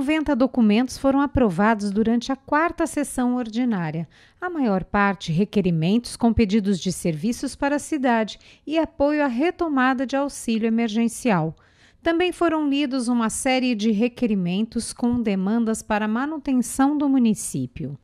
90 documentos foram aprovados durante a quarta sessão ordinária, a maior parte requerimentos com pedidos de serviços para a cidade e apoio à retomada de auxílio emergencial. Também foram lidos uma série de requerimentos com demandas para manutenção do município.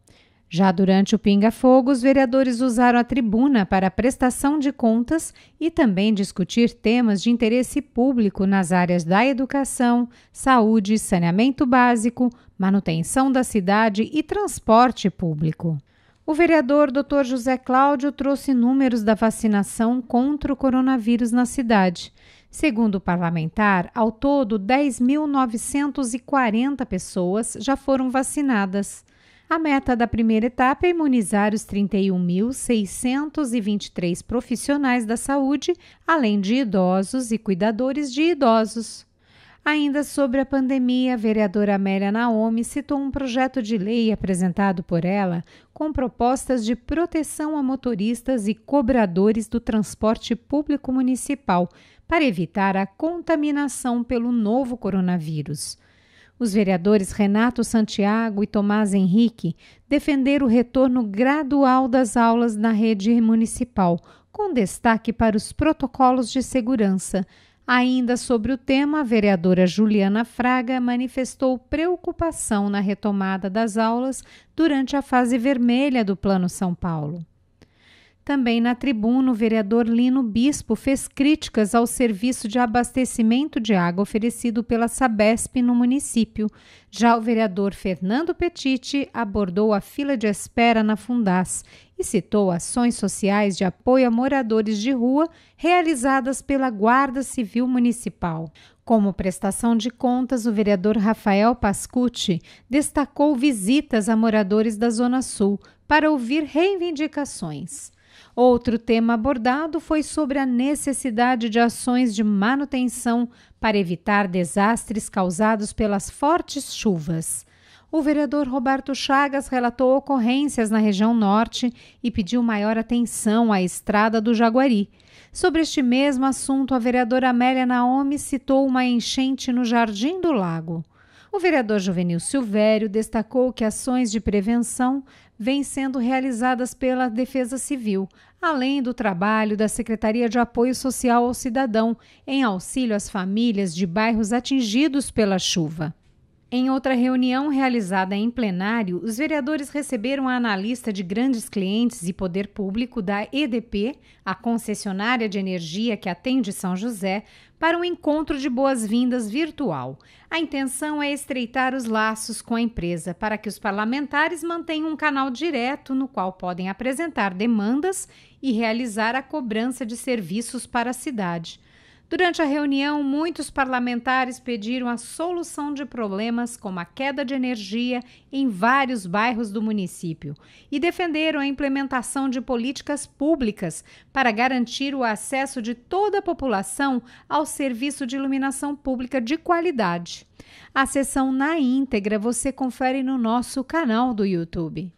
Já durante o Pinga Fogo, os vereadores usaram a tribuna para prestação de contas e também discutir temas de interesse público nas áreas da educação, saúde, saneamento básico, manutenção da cidade e transporte público. O vereador Dr. José Cláudio trouxe números da vacinação contra o coronavírus na cidade. Segundo o parlamentar, ao todo 10.940 pessoas já foram vacinadas. A meta da primeira etapa é imunizar os 31.623 profissionais da saúde, além de idosos e cuidadores de idosos. Ainda sobre a pandemia, a vereadora Amélia Naomi citou um projeto de lei apresentado por ela com propostas de proteção a motoristas e cobradores do transporte público municipal para evitar a contaminação pelo novo coronavírus. Os vereadores Renato Santiago e Tomás Henrique defenderam o retorno gradual das aulas na rede municipal, com destaque para os protocolos de segurança. Ainda sobre o tema, a vereadora Juliana Fraga manifestou preocupação na retomada das aulas durante a fase vermelha do Plano São Paulo. Também na tribuna, o vereador Lino Bispo fez críticas ao serviço de abastecimento de água oferecido pela Sabesp no município. Já o vereador Fernando Petiti abordou a fila de espera na Fundas e citou ações sociais de apoio a moradores de rua realizadas pela Guarda Civil Municipal. Como prestação de contas, o vereador Rafael Pascucci destacou visitas a moradores da Zona Sul para ouvir reivindicações. Outro tema abordado foi sobre a necessidade de ações de manutenção para evitar desastres causados pelas fortes chuvas. O vereador Roberto Chagas relatou ocorrências na região norte e pediu maior atenção à estrada do Jaguari. Sobre este mesmo assunto, a vereadora Amélia Naomi citou uma enchente no Jardim do Lago. O vereador Juvenil Silvério destacou que ações de prevenção vêm sendo realizadas pela Defesa Civil, além do trabalho da Secretaria de Apoio Social ao Cidadão, em auxílio às famílias de bairros atingidos pela chuva. Em outra reunião realizada em plenário, os vereadores receberam a analista de grandes clientes e poder público da EDP, a concessionária de energia que atende São José, para um encontro de boas-vindas virtual. A intenção é estreitar os laços com a empresa para que os parlamentares mantenham um canal direto no qual podem apresentar demandas e realizar a cobrança de serviços para a cidade. Durante a reunião, muitos parlamentares pediram a solução de problemas como a queda de energia em vários bairros do município e defenderam a implementação de políticas públicas para garantir o acesso de toda a população ao serviço de iluminação pública de qualidade. A sessão na íntegra você confere no nosso canal do YouTube.